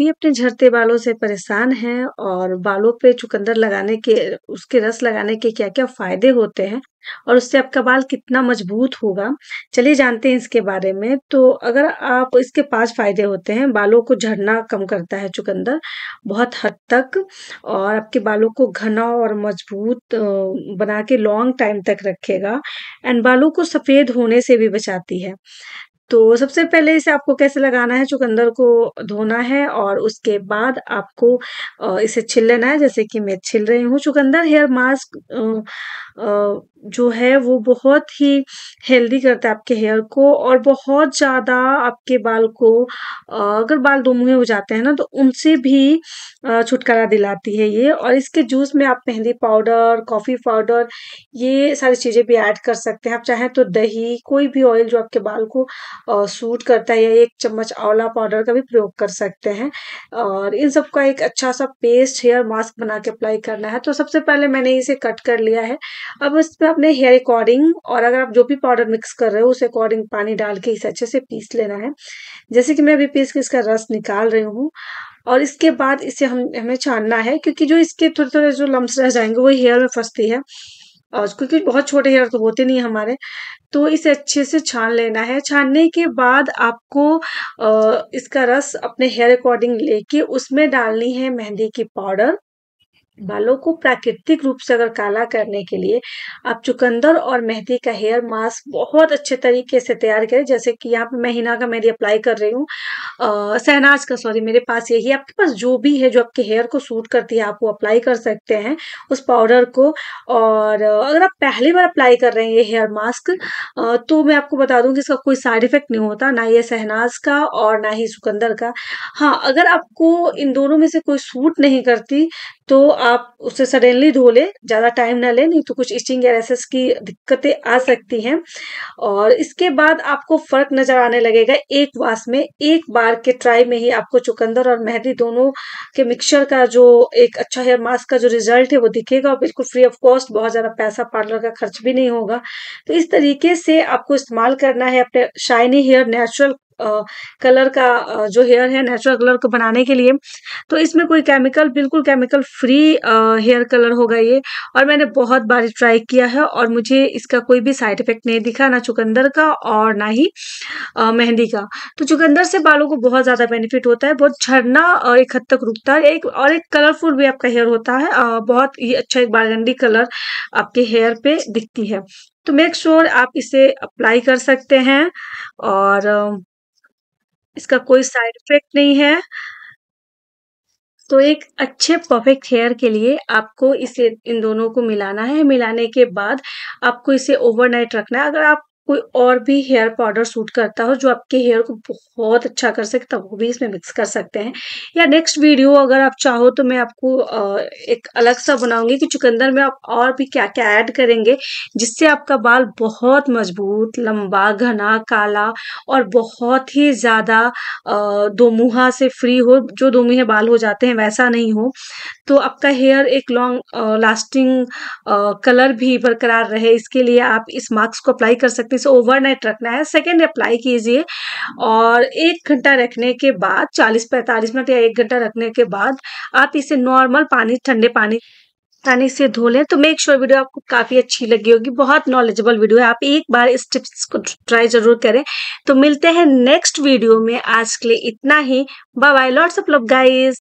वे अपने झरते बालों से परेशान हैं और बालों पे चुकंदर लगाने के उसके रस लगाने के क्या क्या फायदे होते हैं और उससे आपका बाल कितना मजबूत होगा चलिए जानते हैं इसके बारे में तो अगर आप इसके पांच फायदे होते हैं बालों को झड़ना कम करता है चुकंदर बहुत हद तक और आपके बालों को घना और मजबूत बना के लॉन्ग टाइम तक रखेगा एंड बालों को सफ़ेद होने से भी बचाती है तो सबसे पहले इसे आपको कैसे लगाना है चुकंदर को धोना है और उसके बाद आपको इसे छिल लेना है जैसे कि मैं छिल रही हूँ चुकंदर हेयर मास्क जो है वो बहुत ही हेल्दी करता है आपके हेयर को और बहुत ज़्यादा आपके बाल को अगर बाल दो मुँह हो जाते हैं ना तो उनसे भी छुटकारा दिलाती है ये और इसके जूस में आप मेहंदी पाउडर कॉफ़ी पाउडर ये सारी चीज़ें भी ऐड कर सकते हैं आप चाहें तो दही कोई भी ऑयल जो आपके बाल को सूट करता है या एक चम्मच आंवला पाउडर का भी प्रयोग कर सकते हैं और इन सबका एक अच्छा सा पेस्ट हेयर मास्क बना के अप्लाई करना है तो सबसे पहले मैंने इसे कट कर लिया है अब इस पर अपने हेयर अकॉर्डिंग और अगर आप जो भी पाउडर मिक्स कर रहे हो उस अकॉर्डिंग पानी डाल के इसे अच्छे से पीस लेना है जैसे कि मैं अभी पीस के इसका रस निकाल रही हूँ और इसके बाद इसे हम हमें छानना है क्योंकि जो इसके थोड़े थोड़े जो लम्स रह जाएंगे वो हेयर में फंसती है और क्योंकि बहुत छोटे हेयर तो होते नहीं हमारे तो इसे अच्छे से छान लेना है छानने के बाद आपको इसका रस अपने हेयर अकॉर्डिंग लेके उसमें डालनी है मेहंदी की पाउडर बालों को प्राकृतिक रूप से अगर काला करने के लिए आप चुकंदर और मेहंदी का हेयर मास्क बहुत अच्छे तरीके से तैयार करें जैसे कि यहाँ पे महीना का मेहंदी अप्लाई कर रही हूँ सहनाज का सॉरी मेरे पास यही आपके पास जो भी है जो आपके हेयर को सूट करती है आप वो अप्लाई कर सकते हैं उस पाउडर को और अगर आप पहली बार अप्लाई कर रहे हैं ये हेयर मास्क तो मैं आपको बता दूँ कि इसका कोई साइड इफेक्ट नहीं होता ना ये सहनाज का और ना ही सुकंदर का हाँ अगर आपको इन दोनों में से कोई सूट नहीं करती तो आप उसे सडनली धो लें ज़्यादा टाइम ना लें नहीं तो कुछ इचिंग या रेसेस की दिक्कतें आ सकती हैं और इसके बाद आपको फ़र्क नज़र आने लगेगा एक वास में एक बार के ट्राई में ही आपको चुकंदर और मेहंदी दोनों के मिक्सचर का जो एक अच्छा हेयर मास्क का जो रिजल्ट है वो दिखेगा और बिल्कुल फ्री ऑफ कॉस्ट बहुत ज़्यादा पैसा पार्लर का खर्च भी नहीं होगा तो इस तरीके से आपको इस्तेमाल करना है अपने शाइनी हेयर नेचुरल कलर का जो हेयर है नेचुरल कलर को बनाने के लिए तो इसमें कोई केमिकल बिल्कुल केमिकल फ्री हेयर कलर होगा ये और मैंने बहुत बार ट्राई किया है और मुझे इसका कोई भी साइड इफेक्ट नहीं दिखा ना चुकंदर का और ना ही मेहंदी का तो चुकंदर से बालों को बहुत ज़्यादा बेनिफिट होता है बहुत झरना एक हद तक रुकता है एक और एक कलरफुल भी आपका हेयर होता है बहुत ही अच्छा एक बारगंडी कलर आपके हेयर पे दिखती है तो मेक श्योर sure आप इसे अप्लाई कर सकते हैं और इसका कोई साइड इफेक्ट नहीं है तो एक अच्छे परफेक्ट हेयर के लिए आपको इसे इन दोनों को मिलाना है मिलाने के बाद आपको इसे ओवरनाइट रखना है अगर आप कोई और भी हेयर पाउडर सूट करता हो जो आपके हेयर को बहुत अच्छा कर सके तब वो भी इसमें मिक्स कर सकते हैं या नेक्स्ट वीडियो अगर आप चाहो तो मैं आपको एक अलग सा बनाऊंगी कि चुकंदर में आप और भी क्या क्या ऐड करेंगे जिससे आपका बाल बहुत मजबूत लंबा घना काला और बहुत ही ज़्यादा दो मुहा से फ्री हो जो दो मुहे बाल हो जाते हैं वैसा नहीं हो तो आपका हेयर एक लॉन्ग लास्टिंग कलर भी बरकरार रहे इसके लिए आप इस मास्क को अप्लाई कर सकते इसे ओवरनाइट रखना है सेकेंड अप्लाई कीजिए और एक घंटा रखने के बाद चालीस पैंतालीस मिनट या एक घंटा रखने के बाद आप इसे नॉर्मल पानी ठंडे पानी पानी से धो लें तो मेक श्योर वीडियो आपको काफ़ी अच्छी लगी होगी बहुत नॉलेजेबल वीडियो है आप एक बार इस टिप्स को ट्राई जरूर करें तो मिलते हैं नेक्स्ट वीडियो में आज के लिए इतना ही bye bye lots of love guys